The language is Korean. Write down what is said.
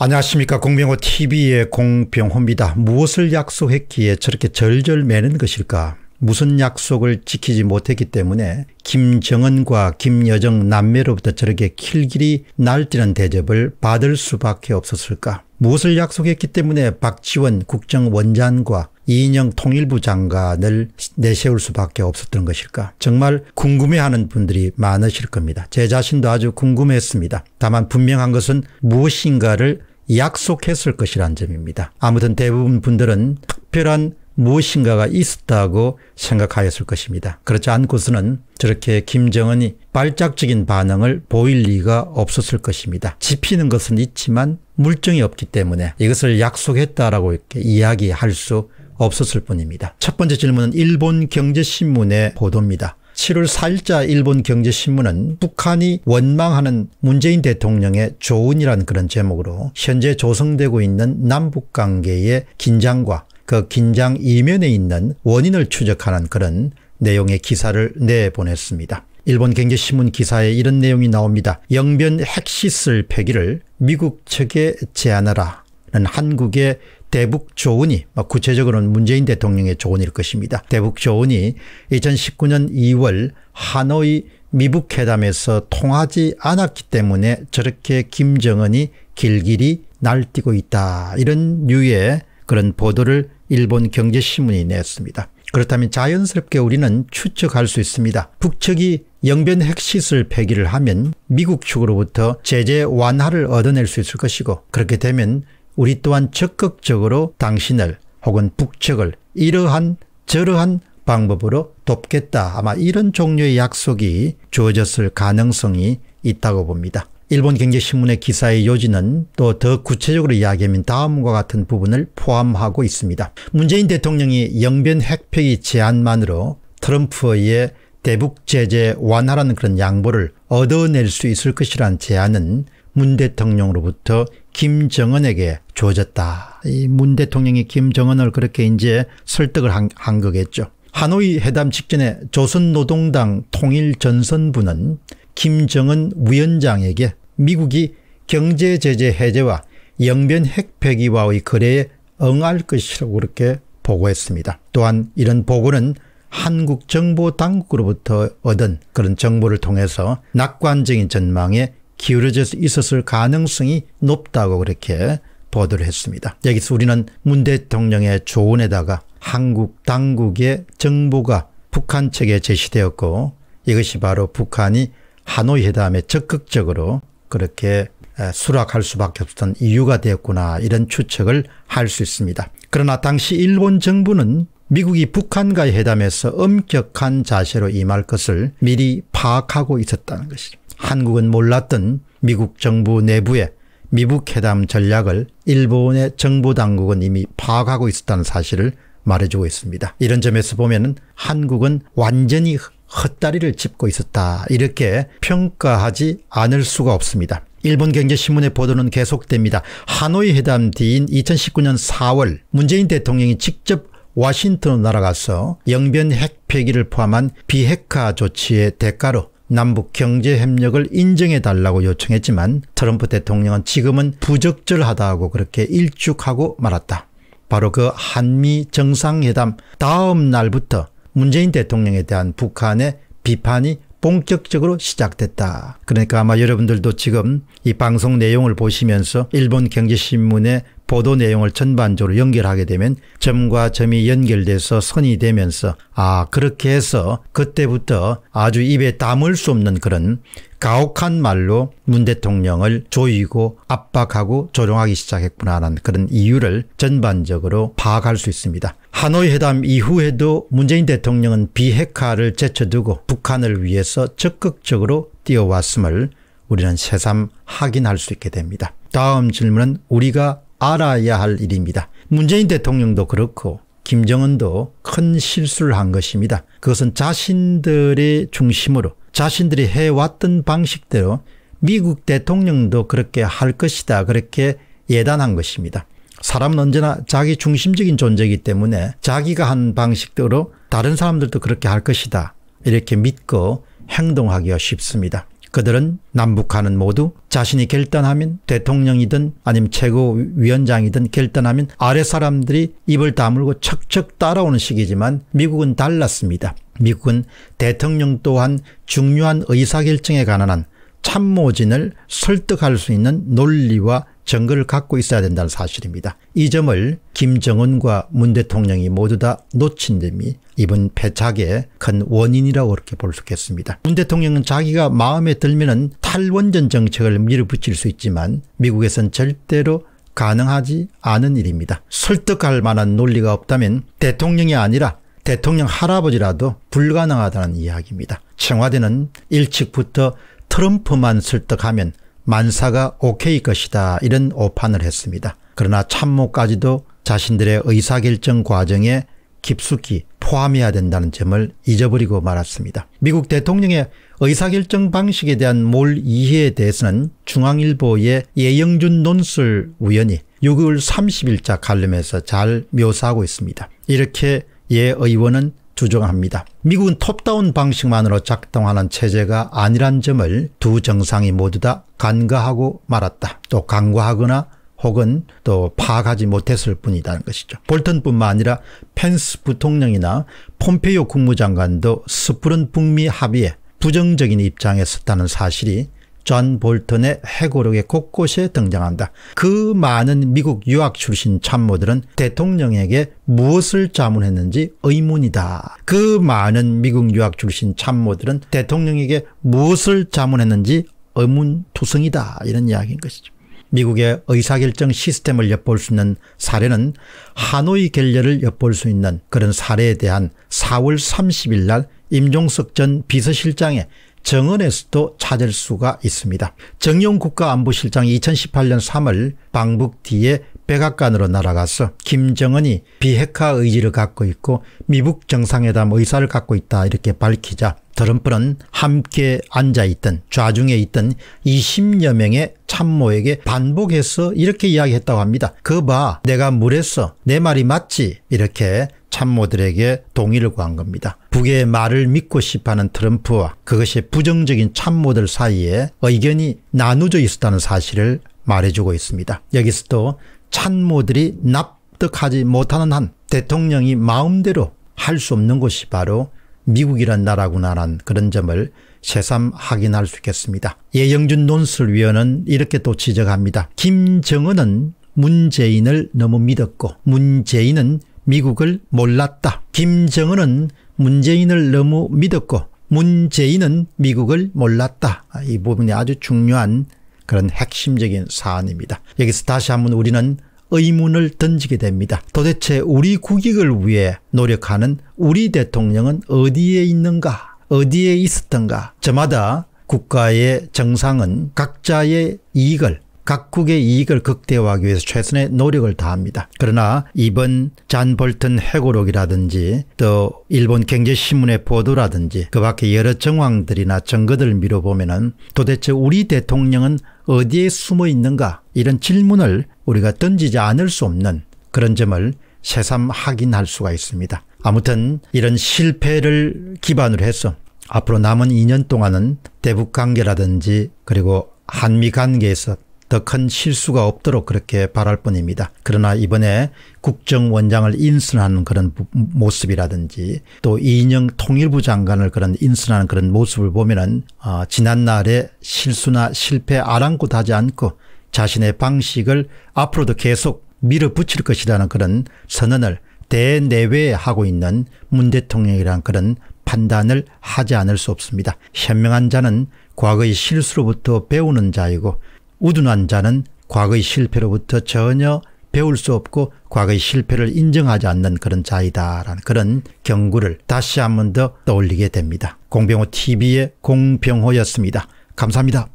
안녕하십니까 공병호 tv의 공병호입니다. 무엇을 약속했기에 저렇게 절절매는 것일까 무슨 약속을 지키지 못했기 때문에 김정은과 김여정 남매로부터 저렇게 길길이 날뛰는 대접을 받을 수밖에 없었을까 무엇을 약속했기 때문에 박지원 국정원장과 이인영 통일부 장관을 내세울 수밖에 없었던 것일까 정말 궁금해하는 분들이 많으실 겁니다. 제 자신도 아주 궁금했습니다. 다만 분명한 것은 무엇인가를 약속했을 것이란 점입니다. 아무튼 대부분 분들은 특별한 무엇인가가 있었다고 생각하였을 것입니다. 그렇지 않고서는 저렇게 김정은이 발작적인 반응을 보일 리가 없었을 것입니다. 지피는 것은 있지만 물증이 없기 때문에 이것을 약속했다라고 이렇게 이야기할 수 없었을 뿐입니다. 첫 번째 질문은 일본 경제신문의 보도입니다. 7월 4일자 일본 경제신문은 북한이 원망하는 문재인 대통령의 조언이란 그런 제목으로 현재 조성되고 있는 남북 관계의 긴장과 그 긴장 이면에 있는 원인을 추적하는 그런 내용의 기사를 내보냈습니다. 일본 경제신문 기사에 이런 내용이 나옵니다. 영변 핵시슬 폐기를 미국 측에 제안하라. 한국의 대북 조언이 구체적으로는 문재인 대통령의 조언일 것입니다. 대북 조언이 2019년 2월 하노이 미북 회담에서 통하지 않았기 때문에 저렇게 김정은이 길길이 날뛰고 있다 이런 류의 그런 보도를 일본 경제신문이 냈습니다. 그렇다면 자연스럽게 우리는 추측할 수 있습니다. 북측이 영변 핵시설 폐기를 하면 미국 측으로부터 제재 완화를 얻어낼 수 있을 것이고 그렇게 되면 우리 또한 적극적으로 당신을 혹은 북측을 이러한 저러한 방법으로 돕겠다. 아마 이런 종류의 약속이 주어졌을 가능성이 있다고 봅니다. 일본 경제신문의 기사의 요지는 또 더 구체적으로 이야기하면 다음과 같은 부분을 포함하고 있습니다. 문재인 대통령이 영변 핵폐기 제안만으로 트럼프의 대북 제재 완화라는 그런 양보를 얻어낼 수 있을 것이란 제안은 문 대통령으로부터 김정은에게 주어졌다. 이문 대통령이 김정은을 그렇게 이제 설득을 한, 한 거겠죠. 하노이 회담 직전에 조선노동당 통일전선부는 김정은 위원장에게 미국이 경제제재 해제와 영변 핵폐기와의 거래에 응할 것이라고 그렇게 보고했습니다. 또한 이런 보고는 한국 정보 당국으로부터 얻은 그런 정보를 통해서 낙관적인 전망에 기울어져 있었을 가능성이 높다고 그렇게 보도를 했습니다. 여기서 우리는 문 대통령의 조언에다가 한국 당국의 정보가 북한 측에 제시되었고 이것이 바로 북한이 하노이 회담에 적극적으로 그렇게 수락할 수밖에 없었던 이유가 되었구나 이런 추측을 할 수 있습니다. 그러나 당시 일본 정부는 미국이 북한과의 회담에서 엄격한 자세로 임할 것을 미리 파악하고 있었다는 것입니다. 한국은 몰랐던 미국 정부 내부의 미북 회담 전략을 일본의 정부 당국은 이미 파악하고 있었다는 사실을 말해주고 있습니다. 이런 점에서 보면 한국은 완전히 헛다리를 짚고 있었다 이렇게 평가하지 않을 수가 없습니다. 일본 경제신문의 보도는 계속됩니다. 하노이 회담 뒤인 2019년 4월 문재인 대통령이 직접 워싱턴으로 날아가서 영변 핵폐기를 포함한 비핵화 조치의 대가로 남북 경제 협력을 인정해 달라고 요청했지만 트럼프 대통령은 지금은 부적절하다고 그렇게 일축하고 말았다. 바로 그 한미 정상회담 다음 날부터 문재인 대통령에 대한 북한의 비판이 본격적으로 시작됐다. 그러니까 아마 여러분들도 지금 이 방송 내용을 보시면서 일본 경제신문의 보도 내용을 전반적으로 연결하게 되면 점과 점이 연결돼서 선이 되면서 아 그렇게 해서 그때부터 아주 입에 담을 수 없는 그런 가혹한 말로 문 대통령을 조이고 압박하고 조롱하기 시작했구나라는 그런 이유를 전반적으로 파악할 수 있습니다. 하노이 회담 이후에도 문재인 대통령은 비핵화를 제쳐두고 북한을 위해서 적극적으로 뛰어왔음을 우리는 새삼 확인할 수 있게 됩니다. 다음 질문은 우리가 알아야 할 일입니다. 문재인 대통령도 그렇고 김정은도 큰 실수를 한 것입니다. 그것은 자신들의 중심으로 자신들이 해왔던 방식대로 미국 대통령도 그렇게 할 것이다 그렇게 예단한 것입니다. 사람은 언제나 자기 중심적인 존재이기 때문에 자기가 한 방식대로 다른 사람들도 그렇게 할 것이다 이렇게 믿고 행동하기가 쉽습니다. 그들은 남북한은 모두 자신이 결단하면 대통령이든 아니면 최고위원장이든 결단하면 아래 사람들이 입을 다물고 척척 따라오는 식이지만 미국은 달랐습니다. 미국은 대통령 또한 중요한 의사결정에 관한 한 참모진을 설득할 수 있는 논리와 정글을 갖고 있어야 된다는 사실입니다. 이 점을 김정은과 문 대통령이 모두 다 놓친 점이 이번 패착의 큰 원인이라고 그렇게 볼 수 있겠습니다. 문 대통령은 자기가 마음에 들면 탈원전 정책을 밀어붙일 수 있지만 미국에선 절대로 가능하지 않은 일입니다. 설득할 만한 논리가 없다면 대통령이 아니라 대통령 할아버지라도 불가능하다는 이야기입니다. 청와대는 일찍부터 트럼프만 설득하면 만사가 오케이 것이다 이런 오판을 했습니다. 그러나 참모까지도 자신들의 의사결정 과정에 깊숙이 포함해야 된다는 점을 잊어버리고 말았습니다. 미국 대통령의 의사결정 방식에 대한 몰 이해에 대해서는 중앙일보의 예영준 논술 위원이 6월 30일자 칼럼에서 잘 묘사하고 있습니다. 이렇게 예 의원은 주장합니다. 미국은 톱다운 방식만으로 작동하는 체제가 아니란 점을 두 정상이 모두 다 간과하고 말았다. 또 간과하거나 혹은 또 파악하지 못했을 뿐이라는 것이죠. 볼턴뿐만 아니라 펜스 부통령이나 폼페이오 국무장관도 스프른 북미 합의에 부정적인 입장에 섰다는 사실이 존 볼턴의 해고록의 곳곳에 등장한다. 그 많은 미국 유학 출신 참모들은 대통령에게 무엇을 자문했는지 의문이다. 그 많은 미국 유학 출신 참모들은 대통령에게 무엇을 자문했는지 의문투성이다. 이런 이야기인 것이죠. 미국의 의사결정 시스템을 엿볼 수 있는 사례는 하노이 결례를 엿볼 수 있는 그런 사례에 대한 4월 30일 날 임종석 전 비서실장의 정언에서도 찾을 수가 있습니다. 정용 국가안보실장이 2018년 3월 방북 뒤에 백악관으로 날아가서 김정은이 비핵화 의지를 갖고 있고 미북 정상회담 의사를 갖고 있다 이렇게 밝히자 트럼프는 함께 앉아있던 좌중에 있던 20여 명의 참모에게 반복해서 이렇게 이야기했다고 합니다. 그봐 내가 물에서 내 말이 맞지 이렇게 참모들에게 동의를 구한 겁니다. 북의 말을 믿고 싶어하는 트럼프와 그것이 부정적인 참모들 사이에 의견이 나누져 있었다는 사실을 말해주고 있습니다. 여기서 또 참모들이 납득하지 못하는 한 대통령이 마음대로 할 수 없는 곳이 바로 미국이란 나라구나란 그런 점을 새삼 확인할 수 있겠습니다. 예영준 논술위원은 이렇게 또 지적합니다. 김정은은 문재인을 너무 믿었고 문재인은 미국을 몰랐다. 김정은은 문재인을 너무 믿었고 문재인은 미국을 몰랐다. 아, 이 부분이 아주 중요한 그런 핵심적인 사안입니다. 여기서 다시 한번 우리는 의문을 던지게 됩니다. 도대체 우리 국익을 위해 노력하는 우리 대통령은 어디에 있는가 어디에 있었던가 저마다 국가의 정상은 각자의 이익을 각국의 이익을 극대화하기 위해서 최선의 노력을 다합니다. 그러나 이번 잔 볼튼 해고록이라든지또 일본 경제신문의 보도라든지 그 밖에 여러 정황들이나 증거들을 미뤄보면 은 도대체 우리 대통령은 어디에 숨어 있는가 이런 질문을 우리가 던지지 않을 수 없는 그런 점을 새삼 확인할 수가 있습니다. 아무튼 이런 실패를 기반으로 해서 앞으로 남은 2년 동안은 대북 관계라든지 그리고 한미 관계에서 더큰 실수가 없도록 그렇게 바랄 뿐입니다. 그러나 이번에 국정원장을 인순하는 그런 모습이라든지 또 이인영 통일부 장관을 그런 인순하는 그런 모습을 보면은 어, 지난날의 실수나 실패 아랑곳하지 않고 자신의 방식을 앞으로도 계속 밀어붙일 것이라는 그런 선언을 대내외에 하고 있는 문 대통령이란 그런 판단을 하지 않을 수 없습니다. 현명한 자는 과거의 실수로부터 배우는 자이고 우둔한 자는 과거의 실패로부터 전혀 배울 수 없고 과거의 실패를 인정하지 않는 그런 자이다라는 그런 경구를 다시 한 번 더 떠올리게 됩니다. 공병호 TV의 공병호였습니다. 감사합니다.